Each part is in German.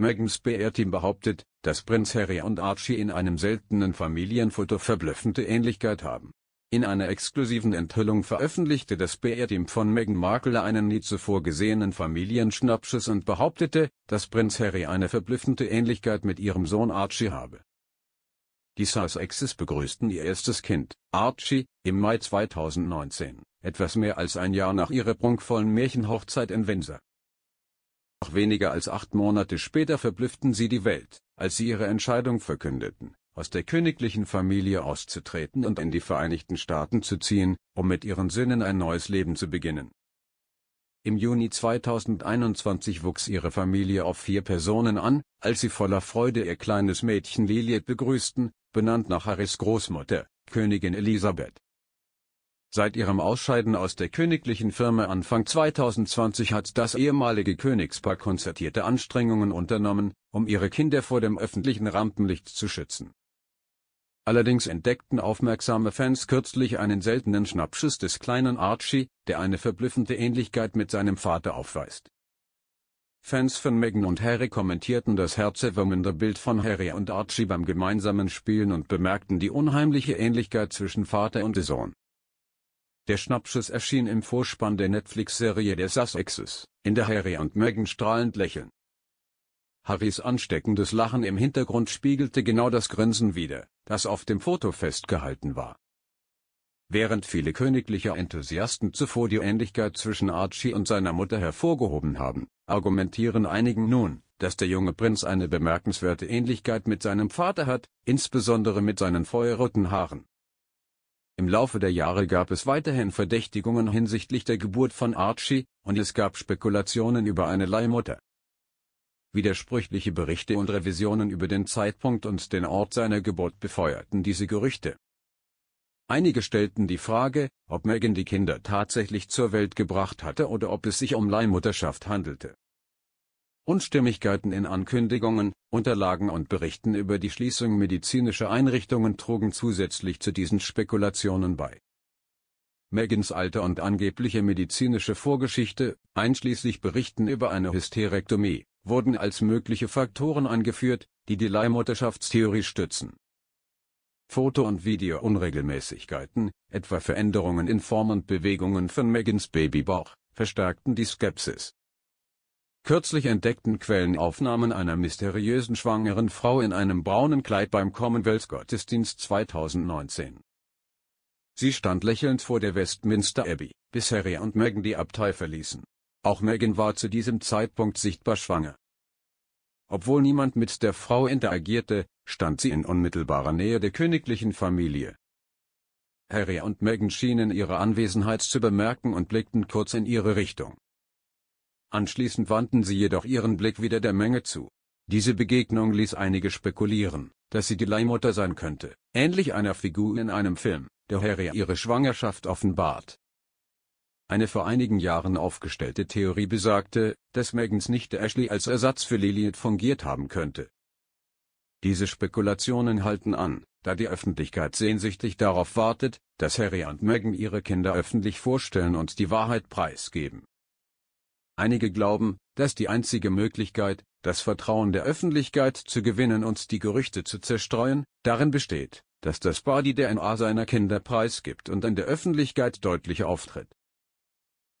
Megans PR-Team behauptet, dass Prinz Harry und Archie in einem seltenen Familienfoto verblüffende Ähnlichkeit haben. In einer exklusiven Enthüllung veröffentlichte das PR-Team von Meghan Markle einen nie zuvor gesehenen Familienschnappschuss und behauptete, dass Prinz Harry eine verblüffende Ähnlichkeit mit ihrem Sohn Archie habe. Die Sussexes begrüßten ihr erstes Kind, Archie, im Mai 2019, etwas mehr als ein Jahr nach ihrer prunkvollen Märchenhochzeit in Windsor. Noch weniger als acht Monate später verblüfften sie die Welt, als sie ihre Entscheidung verkündeten, aus der königlichen Familie auszutreten und in die Vereinigten Staaten zu ziehen, um mit ihren Söhnen ein neues Leben zu beginnen. Im Juni 2021 wuchs ihre Familie auf vier Personen an, als sie voller Freude ihr kleines Mädchen Lilith begrüßten, benannt nach Harris Großmutter, Königin Elisabeth Seit ihrem Ausscheiden aus der königlichen Firma Anfang 2020 hat das ehemalige Königspaar konzertierte Anstrengungen unternommen, um ihre Kinder vor dem öffentlichen Rampenlicht zu schützen. Allerdings entdeckten aufmerksame Fans kürzlich einen seltenen Schnappschuss des kleinen Archie, der eine verblüffende Ähnlichkeit mit seinem Vater aufweist. Fans von Meghan und Harry kommentierten das herzerwärmende Bild von Harry und Archie beim gemeinsamen Spielen und bemerkten die unheimliche Ähnlichkeit zwischen Vater und Sohn. Der Schnappschuss erschien im Vorspann der Netflix-Serie der Sussexes, in der Harry und Meghan strahlend lächeln. Harrys ansteckendes Lachen im Hintergrund spiegelte genau das Grinsen wider, das auf dem Foto festgehalten war. Während viele königliche Enthusiasten zuvor die Ähnlichkeit zwischen Archie und seiner Mutter hervorgehoben haben, argumentieren einigen nun, dass der junge Prinz eine bemerkenswerte Ähnlichkeit mit seinem Vater hat, insbesondere mit seinen feuerroten Haaren. Im Laufe der Jahre gab es weiterhin Verdächtigungen hinsichtlich der Geburt von Archie, und es gab Spekulationen über eine Leihmutter. Widersprüchliche Berichte und Revisionen über den Zeitpunkt und den Ort seiner Geburt befeuerten diese Gerüchte. Einige stellten die Frage, ob Megan die Kinder tatsächlich zur Welt gebracht hatte oder ob es sich um Leihmutterschaft handelte. Unstimmigkeiten in Ankündigungen, Unterlagen und Berichten über die Schließung medizinischer Einrichtungen trugen zusätzlich zu diesen Spekulationen bei. Megans Alter und angebliche medizinische Vorgeschichte, einschließlich Berichten über eine Hysterektomie, wurden als mögliche Faktoren angeführt, die die Leihmutterschaftstheorie stützen. Foto- und Videounregelmäßigkeiten, etwa Veränderungen in Form und Bewegungen von Megans Babybauch, verstärkten die Skepsis Kürzlich entdeckten Quellenaufnahmen einer mysteriösen schwangeren Frau in einem braunen Kleid beim Commonwealth-Gottesdienst 2019. Sie stand lächelnd vor der Westminster Abbey, bis Harry und Meghan die Abtei verließen. Auch Meghan war zu diesem Zeitpunkt sichtbar schwanger. Obwohl niemand mit der Frau interagierte, stand sie in unmittelbarer Nähe der königlichen Familie. Harry und Meghan schienen ihre Anwesenheit zu bemerken und blickten kurz in ihre Richtung. Anschließend wandten sie jedoch ihren Blick wieder der Menge zu. Diese Begegnung ließ einige spekulieren, dass sie die Leihmutter sein könnte, ähnlich einer Figur in einem Film, der Harry ihre Schwangerschaft offenbart. Eine vor einigen Jahren aufgestellte Theorie besagte, dass Megans Nichte Ashley als Ersatz für Lilith fungiert haben könnte. Diese Spekulationen halten an, da die Öffentlichkeit sehnsüchtig darauf wartet, dass Harry und Meghan ihre Kinder öffentlich vorstellen und die Wahrheit preisgeben. Einige glauben, dass die einzige Möglichkeit, das Vertrauen der Öffentlichkeit zu gewinnen und die Gerüchte zu zerstreuen, darin besteht, dass das Paar die DNA seiner Kinder preisgibt und in der Öffentlichkeit deutlich auftritt.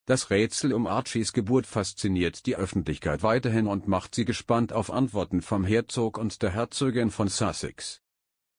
Das Rätsel um Archies Geburt fasziniert die Öffentlichkeit weiterhin und macht sie gespannt auf Antworten vom Herzog und der Herzogin von Sussex.